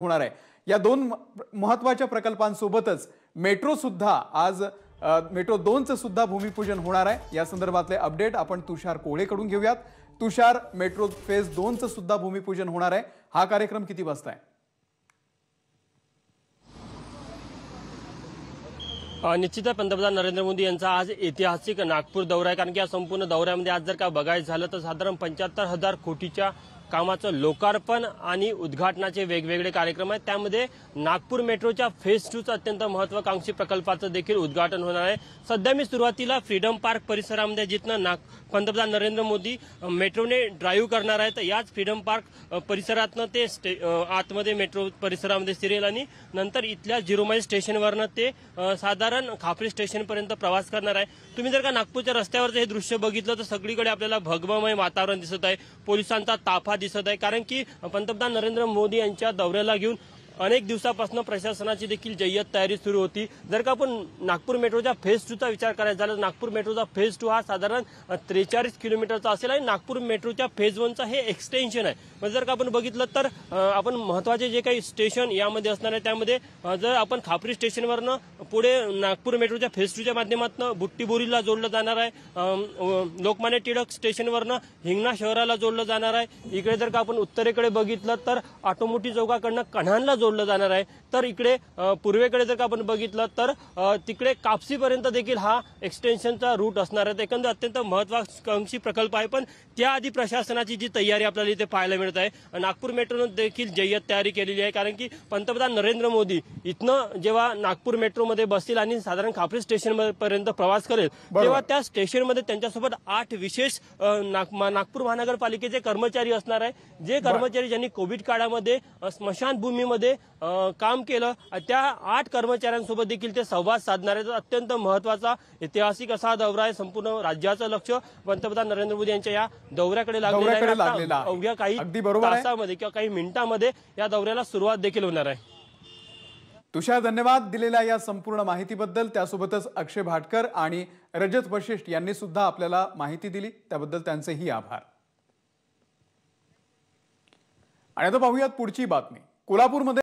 होणार आहे या दोन महत्वाच्या प्रकल्पांसोबतच मेट्रो सुद्धा आज मेट्रो मेट्रो दोनचं सुद्धा भूमिपूजन होणार आहे या संदर्भातले अपडेट आपण तुषार कोळेकडून घेऊयात तुषार मेट्रो फेज दोनचं सुद्धा भूमिपूजन होणार आहे हा कार्यक्रम किती वाजता आहे आहे पंतप्रधान नरेंद्र मोदी यांचा आज ऐतिहासिक नागपूर दौरा आहे कारण की या संपूर्ण दौऱ्यामध्ये आज जर का बघायचं झालं तर साधारण पंच्याहत्तर हजार कोटीच्या कामाचं लोकार्पण आणि उद्घाटनाचे वेगवेगळे कार्यक्रम आहेत त्यामध्ये नागपूर मेट्रोच्या फेज टूचं अत्यंत महत्वाकांक्षी प्रकल्पाचं देखील उद्घाटन होणार आहे सध्या मी सुरुवातीला फ्रीडम पार्क परिसरामध्ये जिथनं नाग पंतप्रधान नरेंद्र मोदी मेट्रोने ड्राईव्ह करणार आहे तर याच फ्रीडम पार्क परिसरातनं ते स्टे आतमध्ये मेट्रो परिसरामध्ये सिरेल आणि नंतर इथल्या जिरोमाई स्टेशनवरनं ते साधारण खापरी स्टेशनपर्यंत प्रवास करणार आहे तुम्ही जर का नागपूरच्या रस्त्यावरचं हे दृश्य बघितलं तर सगळीकडे आपल्याला भगममय वातावरण दिसत आहे पोलिसांचा ताफा दिसत आहे कारण की पंतप्रधान नरेंद्र मोदी यांच्या दौऱ्याला घेऊन अनेक दिवसापासून प्रशासनाची देखील जय्यत तयारी सुरू होती जर का आपण नागपूर मेट्रोच्या फेज टूचा विचार करायचा झाला नागपूर मेट्रोचा फेज टू हा साधारण त्रेचाळीस किलोमीटरचा असेल आणि नागपूर मेट्रोच्या फेज वनचा हे एक्सटेन्शन आहे म्हणजे जर का आपण बघितलं तर आपण महत्वाचे जे काही स्टेशन यामध्ये असणार आहे त्यामध्ये जर आपण खापरी स्टेशनवरनं पुढे नागपूर मेट्रोच्या फेज टूच्या माध्यमातून बुट्टीबोरीला जोडलं जाणार आहे लोकमान्य टिळक स्टेशनवरनं हिंगणा शहराला जोडलं जाणार आहे इकडे जर का आपण उत्तरेकडे बघितलं तर ऑटोमोटी चौकाकडनं कन्हानला जोड सोडलं जाणार आहे तर इकडे पूर्वेकडे जर का आपण बघितलं तर तिकडे कापसीपर्यंत देखील हा एक्सटेन्शनचा रूट असणार आहे एकंदर अत्यंत महत्वाकांक्षी प्रकल्प आहे पण त्याआधी प्रशासनाची जी तयारी आपल्याला इथे पाहायला मिळत आहे नागपूर मेट्रोनं देखील जय्यत तयारी केलेली आहे कारण की पंतप्रधान नरेंद्र मोदी इथनं जेव्हा नागपूर मेट्रोमध्ये बसतील आणि साधारण खापरी स्टेशन पर्यंत प्रवास करेल तेव्हा त्या स्टेशनमध्ये त्यांच्यासोबत आठ विशेष नागपूर महानगरपालिकेचे कर्मचारी असणार आहे जे कर्मचारी ज्यांनी कोविड काळामध्ये स्मशानभूमीमध्ये काम केलं त्या आठ कर्मचाऱ्यांसोबत देखील ते संवाद साधणार आहेत अत्यंत महत्वाचा ऐतिहासिक असा दौरा आहे संपूर्ण राज्याचं लक्ष पंतप्रधान नरेंद्र मोदी यांच्या या दौऱ्याकडे लागलेलं काही तासामध्ये किंवा काही मिनिटांमध्ये या दौऱ्याला सुरुवात देखील होणार आहे तुषार धन्यवाद दिलेल्या या संपूर्ण माहितीबद्दल त्यासोबतच अक्षय भाटकर आणि रजत वशिष्ठ यांनी सुद्धा आपल्याला माहिती दिली त्याबद्दल त्यांचेही आभार आणि आता पाहूयात पुढची बातमी कोल्हापूरमध्ये